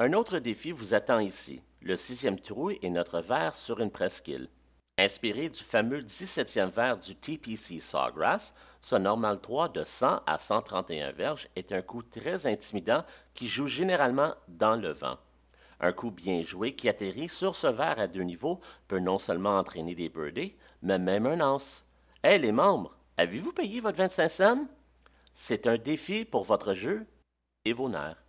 Un autre défi vous attend ici, le sixième trou est notre verre sur une presqu'île. Inspiré du fameux 17e verre du TPC Sawgrass, ce normal 3 de 100 à 131 verges est un coup très intimidant qui joue généralement dans le vent. Un coup bien joué qui atterrit sur ce verre à deux niveaux peut non seulement entraîner des birdies, mais même un anse. Hé les membres, avez-vous payé votre 25 cents? C'est un défi pour votre jeu et vos nerfs.